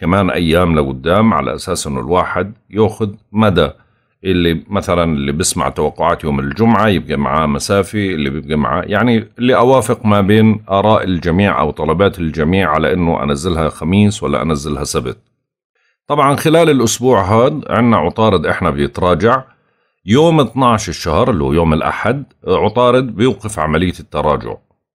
كمان أيام لقدام على أساس إنه الواحد ياخذ مدى اللي مثلا اللي بسمع توقعات يوم الجمعة يبقى معاه مسافة اللي بيبقى معاه يعني اللي أوافق ما بين آراء الجميع أو طلبات الجميع على إنه أنزلها خميس ولا أنزلها سبت طبعا خلال الأسبوع هاد عنا عطارد إحنا بيتراجع يوم 12 الشهر اللي هو يوم الأحد عطارد بيوقف عملية التراجع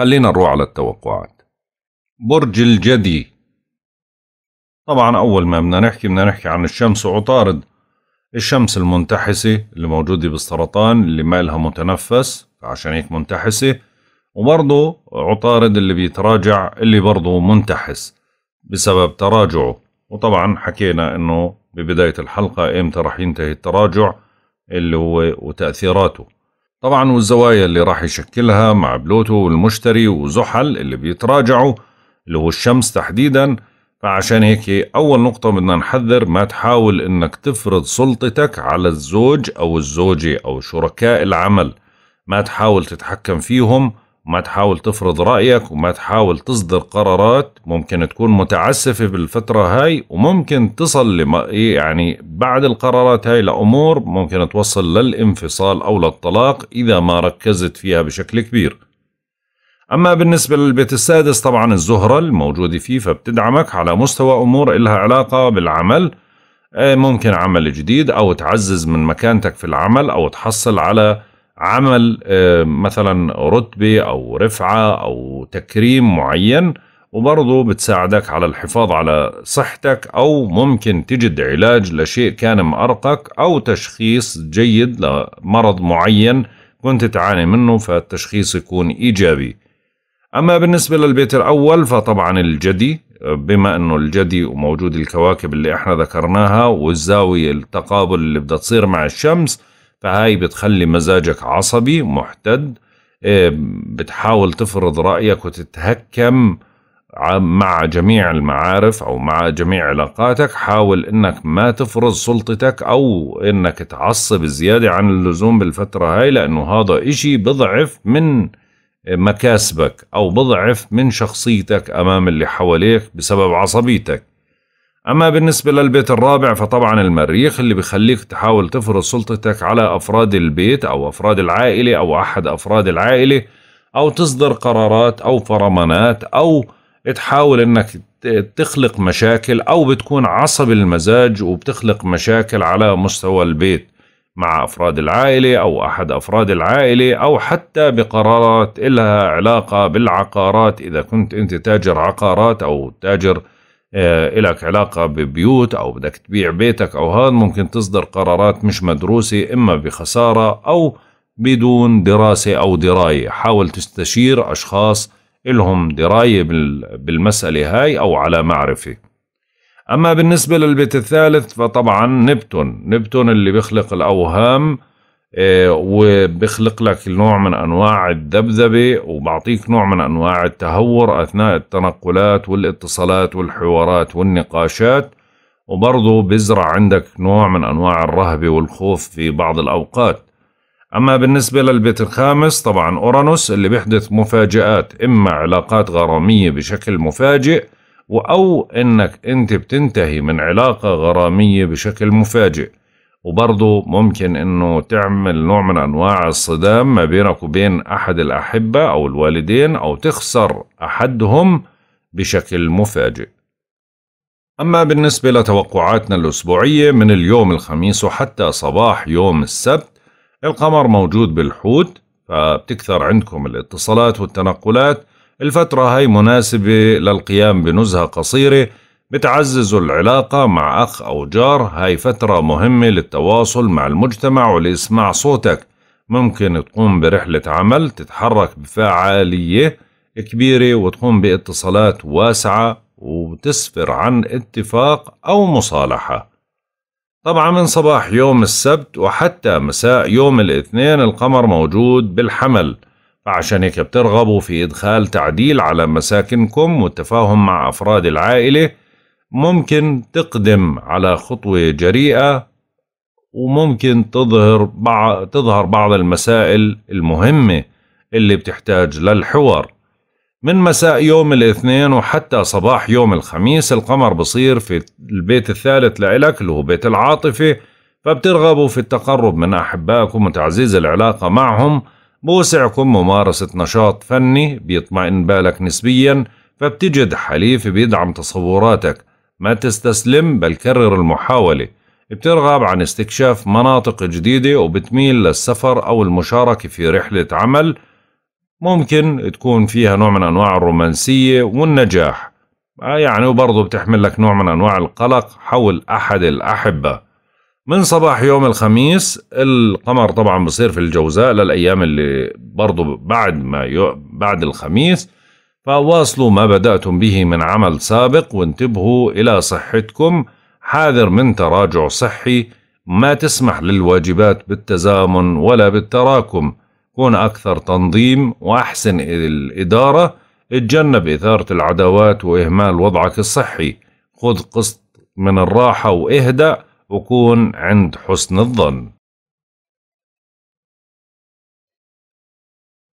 خلينا نروح على التوقعات برج الجدي طبعا أول ما بدنا نحكي بدنا نحكي عن الشمس وعطارد الشمس المنتحسة اللي موجودة بالسرطان اللي ما لها متنفس عشان هيك منتحسة وبرضه عطارد اللي بيتراجع اللي برضه منتحس بسبب تراجعه وطبعا حكينا انه ببداية الحلقة امتى رح ينتهي التراجع اللي هو وتأثيراته طبعا والزوايا اللي راح يشكلها مع بلوتو والمشتري وزحل اللي بيتراجعوا اللي هو الشمس تحديدا فعشان هيك أول نقطة بدنا نحذر ما تحاول إنك تفرض سلطتك على الزوج أو الزوجة أو شركاء العمل ما تحاول تتحكم فيهم وما تحاول تفرض رأيك وما تحاول تصدر قرارات ممكن تكون متعسفة بالفترة هاي وممكن تصل إيه، يعني بعد القرارات هاي لأمور ممكن توصل للانفصال أو للطلاق إذا ما ركزت فيها بشكل كبير أما بالنسبة للبيت السادس طبعا الزهرة الموجودة فيه فبتدعمك على مستوى أمور إلها علاقة بالعمل آه، ممكن عمل جديد أو تعزز من مكانتك في العمل أو تحصل على عمل آه، مثلا رتبة أو رفعة أو تكريم معين وبرضه بتساعدك على الحفاظ على صحتك أو ممكن تجد علاج لشيء كان مأرقك أو تشخيص جيد لمرض معين كنت تعاني منه فالتشخيص يكون إيجابي أما بالنسبة للبيت الأول فطبعا الجدي بما أنه الجدي وموجود الكواكب اللي إحنا ذكرناها والزاوية التقابل اللي بدها تصير مع الشمس فهاي بتخلي مزاجك عصبي محتد آه، بتحاول تفرض رأيك وتتهكم مع جميع المعارف أو مع جميع علاقاتك حاول أنك ما تفرض سلطتك أو أنك تعصب زيادة عن اللزوم بالفترة هاي لأنه هذا إشي بضعف من مكاسبك أو بضعف من شخصيتك أمام اللي حواليك بسبب عصبيتك أما بالنسبة للبيت الرابع فطبعا المريخ اللي بيخليك تحاول تفرض سلطتك على أفراد البيت أو أفراد العائلة أو أحد أفراد العائلة أو تصدر قرارات أو فرمانات أو تحاول إنك تخلق مشاكل أو بتكون عصب المزاج وبتخلق مشاكل على مستوى البيت مع أفراد العائلة أو أحد أفراد العائلة أو حتى بقرارات إلها علاقة بالعقارات إذا كنت أنت تاجر عقارات أو تاجر آه، إلك علاقة ببيوت أو بدك تبيع بيتك أو هذا ممكن تصدر قرارات مش مدروسة إما بخسارة أو بدون دراسة أو دراية حاول تستشير أشخاص إلهم دراية بالمسألة هاي أو على معرفة أما بالنسبة للبيت الثالث فطبعا نبتون نبتون اللي بيخلق الأوهام آه، وبخلق لك نوع من انواع الذبذبه وبعطيك نوع من انواع التهور اثناء التنقلات والاتصالات والحوارات والنقاشات وبرضه بزرع عندك نوع من انواع الرهبه والخوف في بعض الاوقات اما بالنسبه للبيت الخامس طبعا اورانوس اللي بيحدث مفاجات اما علاقات غراميه بشكل مفاجئ او انك انت بتنتهي من علاقه غراميه بشكل مفاجئ وبرضه ممكن انه تعمل نوع من انواع الصدام ما بينك وبين احد الاحبة او الوالدين او تخسر احدهم بشكل مفاجئ أما بالنسبة لتوقعاتنا الأسبوعية من اليوم الخميس وحتى صباح يوم السبت القمر موجود بالحوت فبتكثر عندكم الاتصالات والتنقلات الفترة هاي مناسبة للقيام بنزهة قصيرة بتعززوا العلاقة مع أخ أو جار هاي فترة مهمة للتواصل مع المجتمع ولإسماع صوتك ممكن تقوم برحلة عمل تتحرك بفعالية كبيرة وتقوم باتصالات واسعة وتسفر عن اتفاق أو مصالحة طبعا من صباح يوم السبت وحتى مساء يوم الاثنين القمر موجود بالحمل فعشان هيك بترغبوا في إدخال تعديل على مساكنكم والتفاهم مع أفراد العائلة ممكن تقدم على خطوة جريئة وممكن تظهر بعض تظهر بعض المسائل المهمة اللي بتحتاج للحوار من مساء يوم الاثنين وحتى صباح يوم الخميس القمر بصير في البيت الثالث لإلك اللي هو بيت العاطفة فبترغبوا في التقرب من أحبائكم وتعزيز العلاقة معهم بوسعكم ممارسة نشاط فني بيطمئن بالك نسبيا فبتجد حليف بيدعم تصوراتك ما تستسلم بل كرر المحاولة بترغب عن استكشاف مناطق جديدة وبتميل للسفر أو المشاركة في رحلة عمل ممكن تكون فيها نوع من أنواع الرومانسية والنجاح آه، يعني وبرضه بتحمل لك نوع من أنواع القلق حول أحد الأحبة من صباح يوم الخميس القمر طبعا بصير في الجوزاء للأيام اللي برضه بعد ما بعد الخميس فواصلوا ما بدأتم به من عمل سابق وانتبهوا إلى صحتكم حاذر من تراجع صحي ما تسمح للواجبات بالتزامن ولا بالتراكم كون أكثر تنظيم وأحسن الإدارة اتجنب إثارة العداوات وإهمال وضعك الصحي خذ قسط من الراحة واهدأ وكون عند حسن الظن